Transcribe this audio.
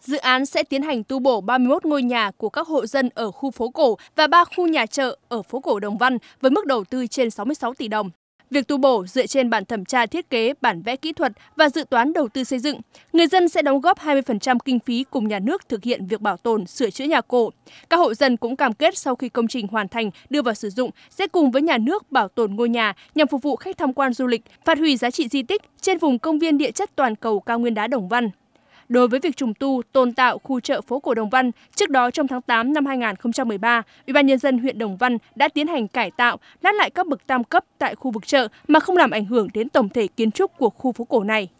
Dự án sẽ tiến hành tu bổ 31 ngôi nhà của các hộ dân ở khu phố cổ và 3 khu nhà chợ ở phố cổ Đồng Văn với mức đầu tư trên 66 tỷ đồng. Việc tu bổ dựa trên bản thẩm tra thiết kế, bản vẽ kỹ thuật và dự toán đầu tư xây dựng. Người dân sẽ đóng góp 20% kinh phí cùng nhà nước thực hiện việc bảo tồn, sửa chữa nhà cổ. Các hộ dân cũng cam kết sau khi công trình hoàn thành, đưa vào sử dụng sẽ cùng với nhà nước bảo tồn ngôi nhà nhằm phục vụ khách tham quan du lịch, phát huy giá trị di tích trên vùng công viên địa chất toàn cầu cao nguyên đá Đồng Văn đối với việc trùng tu, tôn tạo khu chợ phố cổ Đồng Văn. Trước đó trong tháng 8 năm 2013, Ủy ban nhân dân huyện Đồng Văn đã tiến hành cải tạo, lát lại các bậc tam cấp tại khu vực chợ mà không làm ảnh hưởng đến tổng thể kiến trúc của khu phố cổ này.